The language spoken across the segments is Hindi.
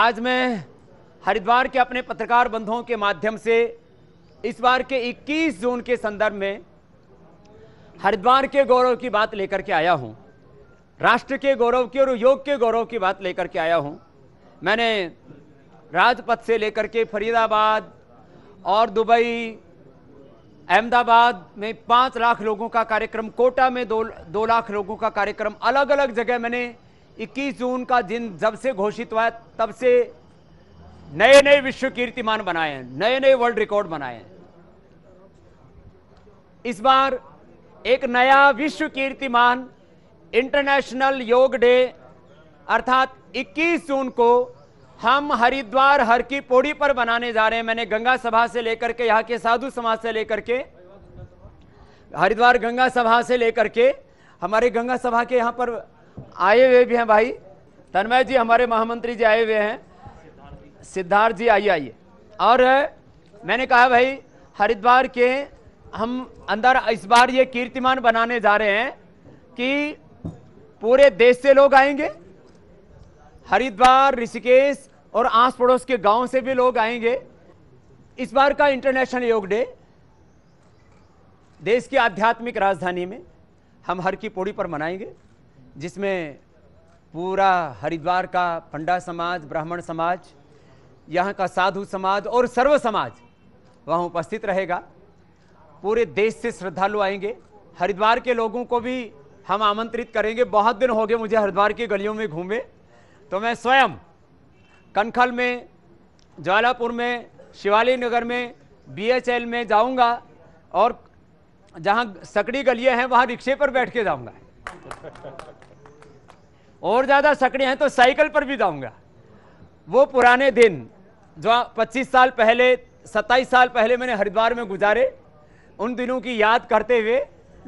आज मैं हरिद्वार के अपने पत्रकार बंधुओं के माध्यम से इस बार के 21 जून के संदर्भ में हरिद्वार के गौरव की बात लेकर के आया हूं राष्ट्र के गौरव की और योग के गौरव की बात लेकर के आया हूं मैंने राजपथ से लेकर के फरीदाबाद और दुबई अहमदाबाद में पाँच लाख लोगों का कार्यक्रम कोटा में दो दो लाख लोगों का कार्यक्रम अलग अलग जगह मैंने 21 जून का दिन जब से घोषित हुआ तब से नए नए विश्व कीर्तिमान बनाए हैं नए नए वर्ल्ड रिकॉर्ड बनाए हैं इस बार एक नया विश्व कीर्तिमान इंटरनेशनल योग डे अर्थात 21 जून को हम हरिद्वार हर की पौड़ी पर बनाने जा रहे हैं मैंने गंगा सभा से लेकर के यहाँ के साधु समाज से लेकर के हरिद्वार गंगा सभा से लेकर के हमारे गंगा सभा के यहाँ पर आए हुए भी हैं भाई तन्मय जी हमारे महामंत्री जी आए हुए हैं सिद्धार्थ जी आइए आइए और मैंने कहा भाई हरिद्वार के हम अंदर इस बार ये कीर्तिमान बनाने जा रहे हैं कि पूरे देश से लोग आएंगे हरिद्वार ऋषिकेश और आस पड़ोस के गांव से भी लोग आएंगे इस बार का इंटरनेशनल योग डे देश की आध्यात्मिक राजधानी में हम हर की पौड़ी पर मनाएंगे जिसमें पूरा हरिद्वार का पंडा समाज ब्राह्मण समाज यहाँ का साधु समाज और सर्व समाज वहाँ उपस्थित रहेगा पूरे देश से श्रद्धालु आएंगे हरिद्वार के लोगों को भी हम आमंत्रित करेंगे बहुत दिन हो गए मुझे हरिद्वार की गलियों में घूमे तो मैं स्वयं कनखल में ज्वालापुर में शिवाली नगर में बीएचएल में जाऊंगा और जहाँ सकड़ी गलियाँ हैं वहाँ रिक्शे पर बैठ के जाऊँगा और ज़्यादा सकड़े हैं तो साइकिल पर भी जाऊँगा वो पुराने दिन जो पच्चीस साल पहले सत्ताईस साल पहले मैंने हरिद्वार में गुजारे उन दिनों की याद करते हुए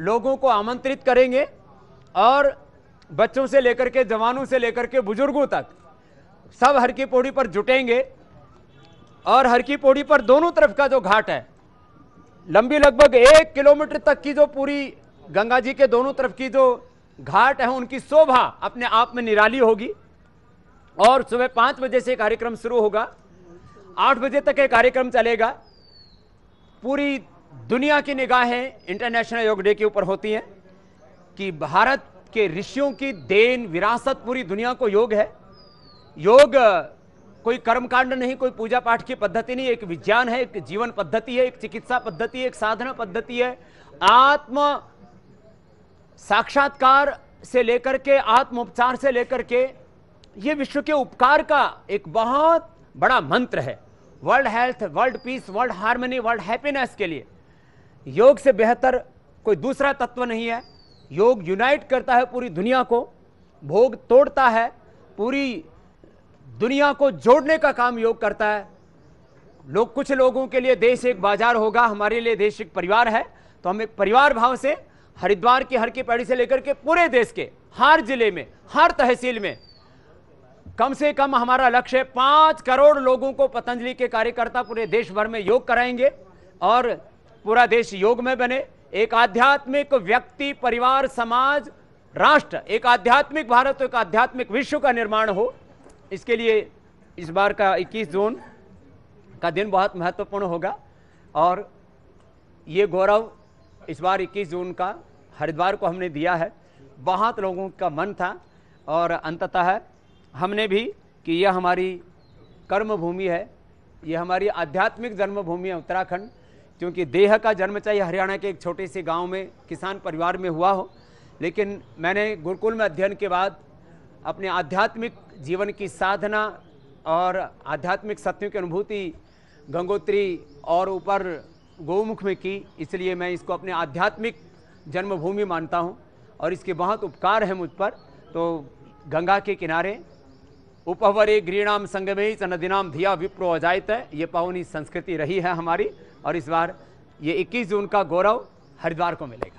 लोगों को आमंत्रित करेंगे और बच्चों से लेकर के जवानों से लेकर के बुजुर्गों तक सब हर की पौड़ी पर जुटेंगे और हर की पौड़ी पर दोनों तरफ का जो घाट है लंबी लगभग एक किलोमीटर तक की जो पूरी गंगा जी के दोनों तरफ की जो घाट है उनकी शोभा अपने आप में निराली होगी और सुबह पांच बजे से कार्यक्रम शुरू होगा आठ बजे तक यह कार्यक्रम चलेगा पूरी दुनिया की निगाहें इंटरनेशनल योग डे के ऊपर होती हैं कि भारत के ऋषियों की देन विरासत पूरी दुनिया को योग है योग कोई कर्मकांड नहीं कोई पूजा पाठ की पद्धति नहीं एक विज्ञान है एक जीवन पद्धति है एक चिकित्सा पद्धति है एक साधना पद्धति है आत्म साक्षात्कार से लेकर के आत्मोपचार से लेकर के ये विश्व के उपकार का एक बहुत बड़ा मंत्र है world health world peace world harmony world happiness के लिए योग से बेहतर कोई दूसरा तत्व नहीं है योग यूनाइट करता है पूरी दुनिया को भोग तोड़ता है पूरी दुनिया को जोड़ने का काम योग करता है लोग कुछ लोगों के लिए देश एक बाजार होगा हमारे लिए देश एक परिवार है तो हम एक परिवार भाव से हरिद्वार की हर की पैड़ी से लेकर के पूरे देश के हर जिले में हर तहसील में कम से कम हमारा लक्ष्य है पांच करोड़ लोगों को पतंजलि के कार्यकर्ता पूरे देश भर में योग कराएंगे और पूरा देश योग में बने एक आध्यात्मिक व्यक्ति परिवार समाज राष्ट्र एक आध्यात्मिक भारत एक आध्यात्मिक विश्व का निर्माण हो इसके लिए इस बार का 21 जून का दिन बहुत महत्वपूर्ण होगा और ये गौरव इस बार 21 जून का हरिद्वार को हमने दिया है बहुत लोगों का मन था और अंततः हमने भी कि यह हमारी कर्म भूमि है यह हमारी आध्यात्मिक जन्मभूमि है उत्तराखंड क्योंकि देह का जन्म चाहिए हरियाणा के एक छोटे से गांव में किसान परिवार में हुआ हो लेकिन मैंने गुरुकुल में अध्ययन के बाद अपने आध्यात्मिक जीवन की साधना और आध्यात्मिक सत्यों की अनुभूति गंगोत्री और ऊपर गौमुख में की इसलिए मैं इसको अपने आध्यात्मिक जन्मभूमि मानता हूँ और इसके बहुत उपकार है मुझ पर तो गंगा के किनारे उपहवरे गृणाम संगमे नदिनाम धिया विप्रो अजायत है ये पावनी संस्कृति रही है हमारी और इस बार ये 21 जून का गौरव हरिद्वार को मिलेगा